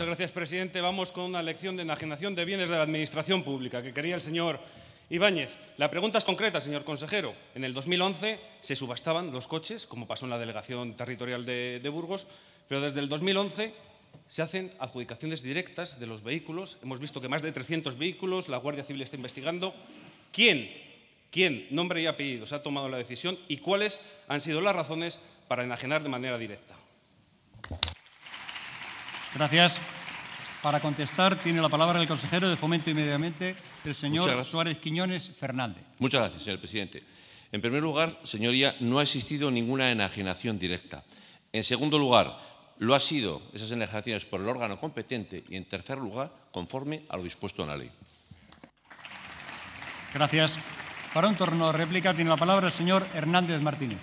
Muchas gracias, presidente. Vamos con una lección de enajenación de bienes de la Administración Pública que quería el señor Ibáñez. La pregunta es concreta, señor consejero. En el 2011 se subastaban los coches, como pasó en la delegación territorial de, Burgos, pero desde el 2011 se hacen adjudicaciones directas de los vehículos. Hemos visto que más de 300 vehículos, la Guardia Civil está investigando. ¿Quién, quién, nombre y apellido, se ha tomado la decisión y cuáles han sido las razones para enajenar de manera directa? Gracias. Para contestar, tiene la palabra el consejero de Fomento y Mediamente, el señor Suárez Quiñones Fernández. Muchas gracias, señor presidente. En primer lugar, señoría, no ha existido ninguna enajenación directa. En segundo lugar, lo ha sido esas enajenaciones por el órgano competente y, en tercer lugar, conforme a lo dispuesto en la ley. Gracias. Para un torno de réplica tiene la palabra el señor Hernández Martínez.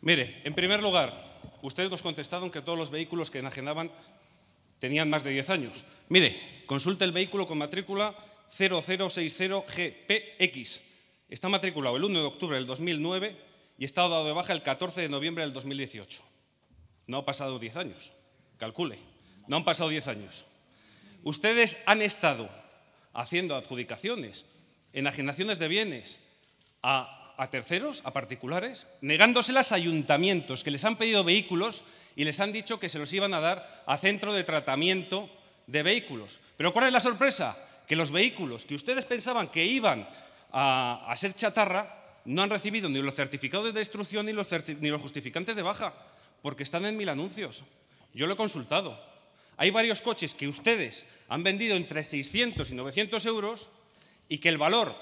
Mire, en primer lugar, ustedes nos contestaron que todos los vehículos que enajenaban tenían más de 10 años. Mire, consulte el vehículo con matrícula 0060GPX. Está matriculado el 1 de octubre del 2009 y está dado de baja el 14 de noviembre del 2018. No han pasado 10 años, calcule. No han pasado 10 años. Ustedes han estado haciendo adjudicaciones, enajenaciones de bienes a a terceros, a particulares, negándoselas a ayuntamientos que les han pedido vehículos y les han dicho que se los iban a dar a centro de tratamiento de vehículos. Pero ¿cuál es la sorpresa? Que los vehículos que ustedes pensaban que iban a, ser chatarra no han recibido ni los certificados de destrucción ni los, ni los justificantes de baja, porque están en mil anuncios. Yo lo he consultado. Hay varios coches que ustedes han vendido entre 600 y 900 euros y que el valor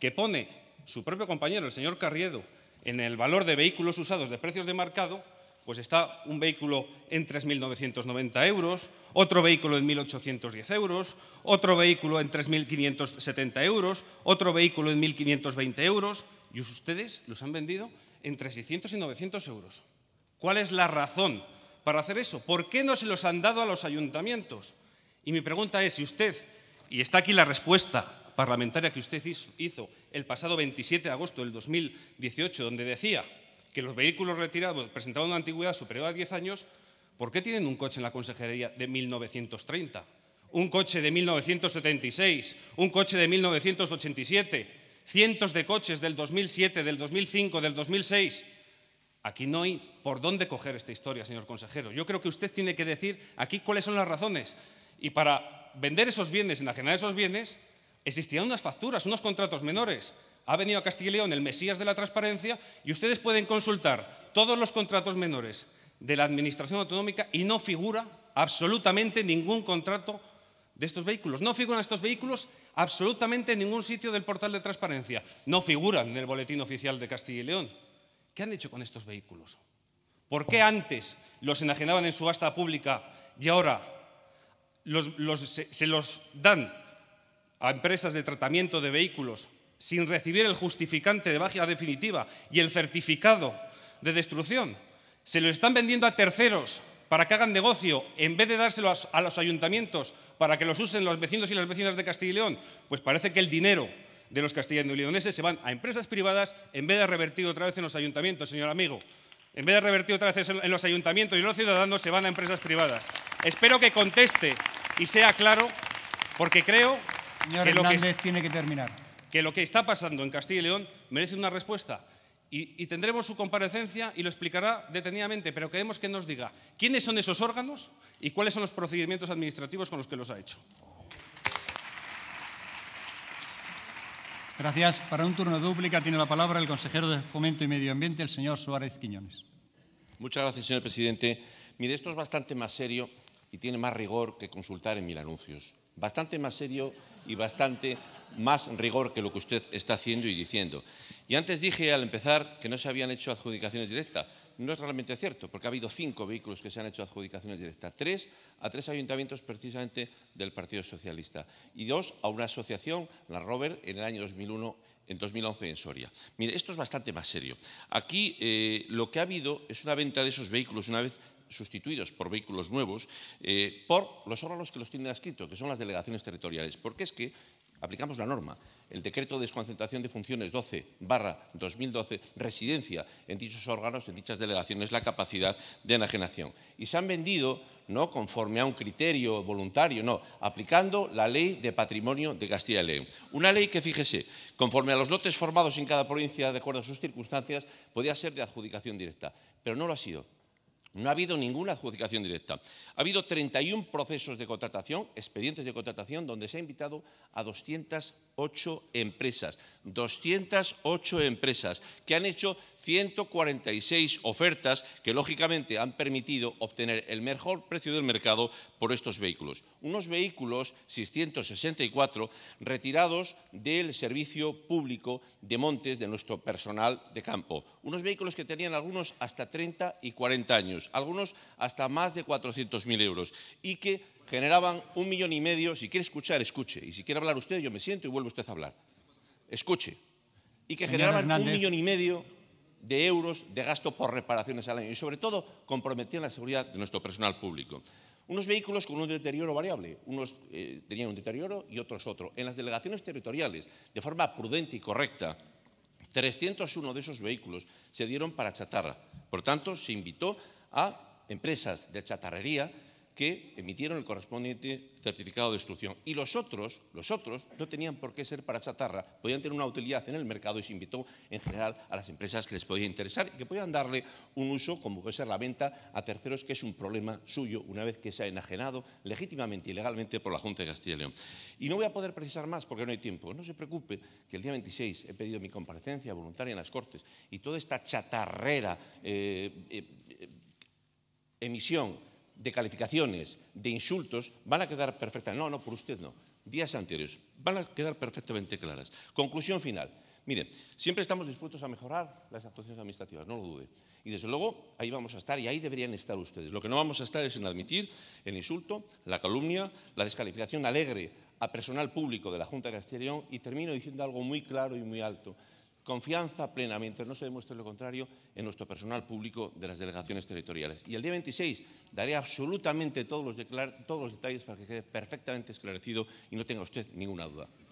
que pone su propio compañero, el señor Carriedo, en el valor de vehículos usados de precios de mercado, pues está un vehículo en 3.990 euros, otro vehículo en 1.810 euros, otro vehículo en 3.570 euros, otro vehículo en 1.520 euros, y ustedes los han vendido en 300 y 900 euros. ¿Cuál es la razón para hacer eso? ¿Por qué no se los han dado a los ayuntamientos? Y mi pregunta es, si usted, y está aquí la respuesta, parlamentaria que usted hizo el pasado 27 de agosto del 2018, donde decía que los vehículos retirados presentaban una antigüedad superior a 10 años, ¿por qué tienen un coche en la consejería de 1930? Un coche de 1976, un coche de 1987, cientos de coches del 2007, del 2005, del 2006. Aquí no hay por dónde coger esta historia, señor consejero. Yo creo que usted tiene que decir aquí cuáles son las razones. Y para vender esos bienes, enajenar esos bienes, Existían unas facturas, unos contratos menores. Ha venido a Castilla y León el Mesías de la Transparencia y ustedes pueden consultar todos los contratos menores de la Administración Autonómica y no figura absolutamente ningún contrato de estos vehículos. No figuran estos vehículos absolutamente en ningún sitio del portal de transparencia. No figuran en el boletín oficial de Castilla y León. ¿Qué han hecho con estos vehículos? ¿Por qué antes los enajenaban en subasta pública y ahora se los dan a empresas de tratamiento de vehículos sin recibir el justificante de baja definitiva y el certificado de destrucción. Se lo están vendiendo a terceros para que hagan negocio, en vez de dárselo a, los ayuntamientos para que los usen los vecinos y las vecinas de Castilla y León, pues parece que el dinero de los castellanos y leoneses se van a empresas privadas en vez de revertir otra vez en los ayuntamientos, señor amigo. En vez de revertir otra vez en los ayuntamientos y en los ciudadanos, se van a empresas privadas. Espero que conteste y sea claro, porque creo Señor que Hernández tiene que terminar. Que lo que está pasando en Castilla y León merece una respuesta. Y, y, tendremos su comparecencia y lo explicará detenidamente, pero queremos que nos diga quiénes son esos órganos y cuáles son los procedimientos administrativos con los que los ha hecho. Gracias. Para un turno de dúplica tiene la palabra el consejero de Fomento y Medio Ambiente, el señor Suárez Quiñones. Muchas gracias, señor presidente. Mire, esto es bastante más serio y tiene más rigor que consultar en mil anuncios. Bastante más serio y bastante más rigor que lo que usted está haciendo y diciendo. Y antes dije al empezar que no se habían hecho adjudicaciones directas. No es realmente cierto, porque ha habido cinco vehículos que se han hecho adjudicaciones directas. Tres a tres ayuntamientos precisamente del Partido Socialista y dos a una asociación, la Robert, en el año 2001, en 2011 en Soria. Mire, esto es bastante más serio. Aquí eh, lo que ha habido es una venta de esos vehículos, una vez sustituidos por vehículos nuevos eh, por los órganos que los tienen adscritos, que son las delegaciones territoriales. Porque es que aplicamos la norma. El decreto de desconcentración de funciones 12 2012 residencia en dichos órganos, en dichas delegaciones, la capacidad de enajenación. Y se han vendido no conforme a un criterio voluntario, no, aplicando la ley de patrimonio de Castilla y León. Una ley que, fíjese, conforme a los lotes formados en cada provincia de acuerdo a sus circunstancias, podía ser de adjudicación directa, pero no lo ha sido. No ha habido ninguna adjudicación directa. Ha habido 31 procesos de contratación, expedientes de contratación, donde se ha invitado a 208 empresas. 208 empresas que han hecho 146 ofertas que lógicamente han permitido obtener el mejor precio del mercado por estos vehículos. Unos vehículos 664 retirados del servicio público de montes de nuestro personal de campo. Unos vehículos que tenían algunos hasta 30 y 40 años, algunos hasta más de 400.000 euros y que generaban un millón y medio. Si quiere escuchar, escuche. Y si quiere hablar usted, yo me siento y vuelve usted a hablar. Escuche. Y que generaban un millón y medio de euros de gasto por reparaciones al año y, sobre todo, comprometían la seguridad de nuestro personal público. Unos vehículos con un deterioro variable, unos eh, tenían un deterioro y otros otro. En las delegaciones territoriales, de forma prudente y correcta, 301 de esos vehículos se dieron para chatarra. Por tanto, se invitó a empresas de chatarrería que emitieron el correspondiente certificado de destrucción. Y los otros, los otros no tenían por qué ser para chatarra, podían tener una utilidad en el mercado y se invitó en general a las empresas que les podía interesar y que podían darle un uso, como puede ser la venta a terceros, que es un problema suyo una vez que se ha enajenado legítimamente y legalmente por la Junta de Castilla y León. Y no voy a poder precisar más porque no hay tiempo. No se preocupe que el día 26 he pedido mi comparecencia voluntaria en las Cortes y toda esta chatarrera eh, eh, eh, emisión de calificaciones, de insultos, van a quedar perfectas. No, no, por usted no. Días anteriores. Van a quedar perfectamente claras. Conclusión final. Mire, siempre estamos dispuestos a mejorar las actuaciones administrativas, no lo dude. Y desde luego ahí vamos a estar y ahí deberían estar ustedes. Lo que no vamos a estar es en admitir el insulto, la calumnia, la descalificación alegre a personal público de la Junta de Castellón y termino diciendo algo muy claro y muy alto confianza plena, mientras no se demuestre lo contrario, en nuestro personal público de las delegaciones territoriales. Y el día 26 daré absolutamente todos los, todos los detalles para que quede perfectamente esclarecido y no tenga usted ninguna duda.